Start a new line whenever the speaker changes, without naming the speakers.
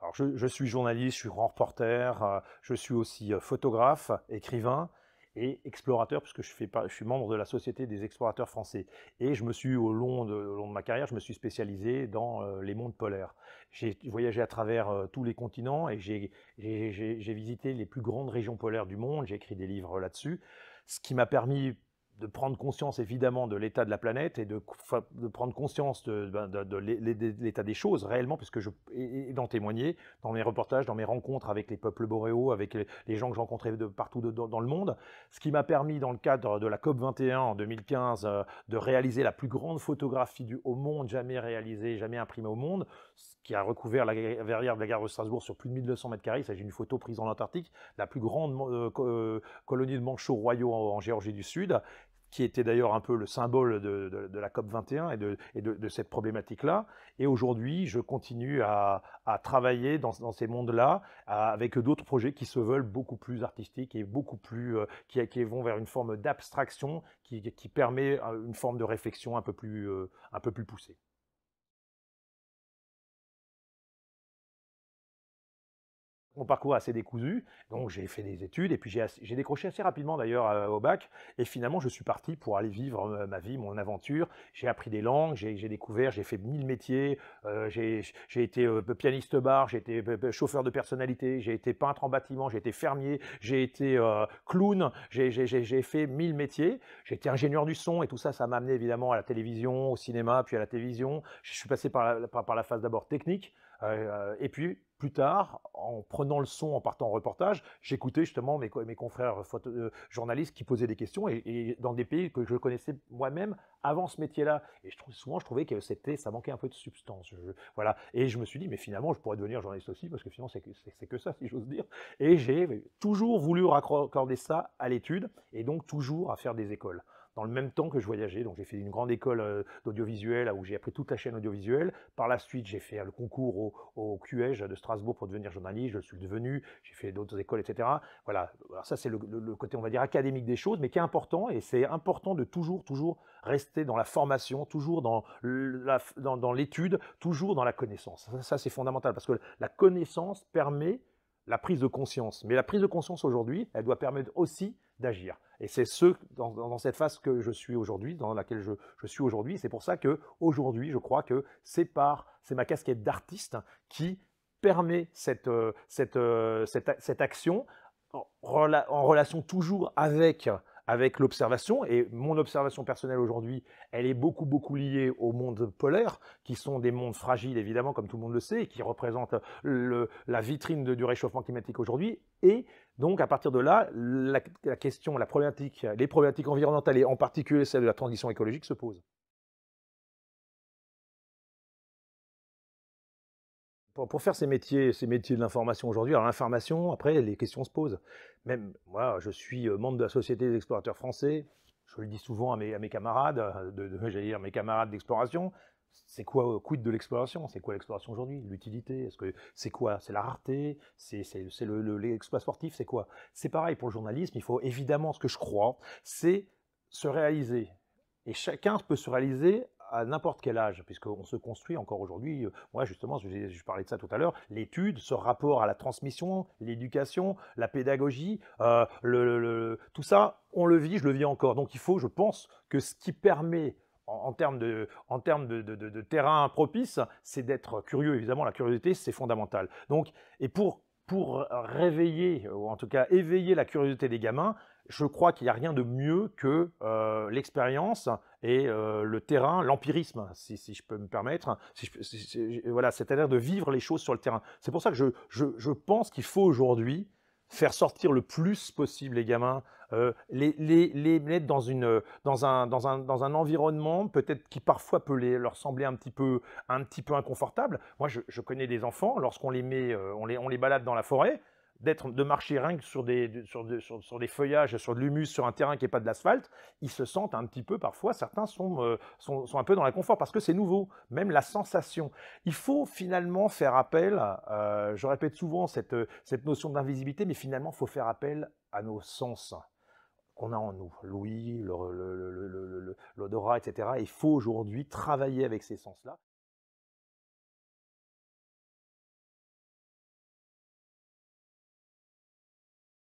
Alors je, suis journaliste, je suis grand
reporter, euh, je suis aussi euh, photographe, écrivain et explorateur, puisque je, fais, je suis membre de la Société des explorateurs français. Et je me suis, au long de, long de ma carrière, je me suis spécialisé dans euh, les mondes polaires. J'ai voyagé à travers tous les continents et j'ai visité les plus grandes régions polaires du monde, j'ai écrit des livres là-dessus, ce qui m'a permis de prendre conscience évidemment de l'état de la planète et de, de prendre conscience ben, de, l'état des choses réellement, puisque je ai d'en témoigner dans mes reportages, dans mes rencontres avec les peuples boréaux, avec les gens que j'ai rencontrés de partout dans le monde, ce qui m'a permis dans le cadre de la COP 21 en 2015 euh, de réaliser la plus grande photographie du, au monde jamais réalisée, jamais imprimée au monde, ce qui a recouvert la verrière de la gare de Strasbourg sur plus de 1200 mètres carrés. Il s'agit d'une photo prise en Antarctique, la plus grande euh, euh, colonie de manchots royaux en, en Géorgie du Sud qui était d'ailleurs un peu le symbole de, la COP 21 et de, cette problématique-là. Et aujourd'hui, je continue à, travailler dans, ces mondes-là avec d'autres projets qui se veulent beaucoup plus artistiques et beaucoup plus euh, qui, vont vers une forme d'abstraction qui, permet euh, une forme de réflexion un peu plus euh, poussée. mon parcours assez décousu. Donc j'ai fait des études et puis j'ai décroché assez rapidement d'ailleurs euh, au bac. Et finalement, je suis parti pour aller vivre euh, ma vie, mon aventure. J'ai appris des langues, j'ai découvert, j'ai fait mille métiers. Euh, j'ai été pianiste bar, j'ai été chauffeur de personnalité, j'ai été peintre en bâtiment, j'ai été fermier, j'ai été clown, j'ai fait mille métiers. J'ai été ingénieur du son et tout ça, ça m'a amené évidemment à la télévision, au cinéma, puis à la télévision. Je suis passé par la phase d'abord technique. et puis plus tard, en prenant le son, en partant en reportage, j'écoutais justement mes, confrères euh, journalistes qui posaient des questions et, dans des pays que je connaissais moi-même avant ce métier-là. Et je, souvent, je trouvais que c'était, ça manquait un peu de substance. voilà. Et je me suis dit, mais finalement, je pourrais devenir journaliste aussi parce que finalement, c'est c'est que ça, si j'ose dire. Et j'ai toujours voulu raccorder ça à l'étude et donc toujours à faire des écoles dans le même temps que je voyageais. Donc j'ai fait une grande école euh, d'audiovisuel où j'ai appris toute la chaîne audiovisuelle. Par la suite, j'ai fait le concours au, au de Strasbourg pour devenir journaliste. Je le suis devenu. J'ai fait d'autres écoles, etc. Voilà. Alors ça, c'est le, côté, on va dire, académique des choses, mais qui est important. Et c'est important de toujours, toujours rester dans la formation, toujours dans l'étude, dans, toujours dans la connaissance. ça c'est fondamental parce que la connaissance permet la prise de conscience. Mais la prise de conscience aujourd'hui, elle doit permettre aussi d'agir. Et c'est ce, dans, cette phase que je suis aujourd'hui, dans laquelle je, suis aujourd'hui. C'est pour ça que aujourd'hui, je crois que c'est par, c'est ma casquette d'artiste qui permet cette, euh, euh, cette, cette, action en, relation toujours avec avec l'observation. Et mon observation personnelle aujourd'hui, elle est beaucoup, beaucoup liée au monde polaire, qui sont des mondes fragiles, évidemment, comme tout le monde le sait, et qui représentent euh, la vitrine du réchauffement climatique aujourd'hui. Et donc, à partir de là, la, la question, la problématique, les problématiques environnementales et en particulier celle de la transition écologique se posent. pour, faire ces métiers, ces métiers de l'information aujourd'hui, alors l'information, après, les questions se posent. Même moi, je suis euh, membre de la Société des explorateurs français, je le dis souvent à mes, à mes camarades, euh, de, j'allais dire mes camarades d'exploration, c'est quoi euh, quid de l'exploration C'est quoi l'exploration aujourd'hui L'utilité Est-ce que c'est quoi C'est la rareté C'est l'exploit le, sportif C'est quoi C'est pareil pour le journalisme. Il faut évidemment ce que je crois, c'est se réaliser. Et chacun peut se réaliser à n'importe quel âge, puisqu'on se construit encore aujourd'hui, euh, moi justement, je, parlais de ça tout à l'heure, l'étude, ce rapport à la transmission, l'éducation, la pédagogie, euh, le, tout ça, on le vit, je le vis encore. Donc il faut, je pense, que ce qui permet en, termes, de, en de, de terrain propice, c'est d'être curieux. Évidemment, la curiosité, c'est fondamental. Donc, et pour pour euh, réveiller, ou en tout cas éveiller la curiosité des gamins, je crois qu'il n'y a rien de mieux que euh, l'expérience et euh, le terrain, l'empirisme, si, je peux me permettre. voilà, c'est-à-dire de vivre les choses sur le terrain. C'est pour ça que je pense qu'il faut aujourd'hui faire sortir le plus possible les gamins, euh, les, mettre euh, dans, un, environnement peut-être qui parfois peut leur sembler un petit peu, un petit peu inconfortable. Moi, je, connais des enfants, lorsqu'on les met, euh, on les balade dans la forêt, d'être de marcher rien sur des, sur, des feuillages, sur de l'humus, sur un terrain qui n'est pas de l'asphalte, ils se sentent un petit peu, parfois, certains sont, euh, sont, un peu dans l'inconfort parce que c'est nouveau, même la sensation. Il faut finalement faire appel, euh, je répète souvent cette, euh, cette notion d'invisibilité, mais finalement, il faut faire appel à nos sens qu'on a en nous, l'ouïe, l'odorat, etc. Il faut aujourd'hui travailler avec ces sens-là.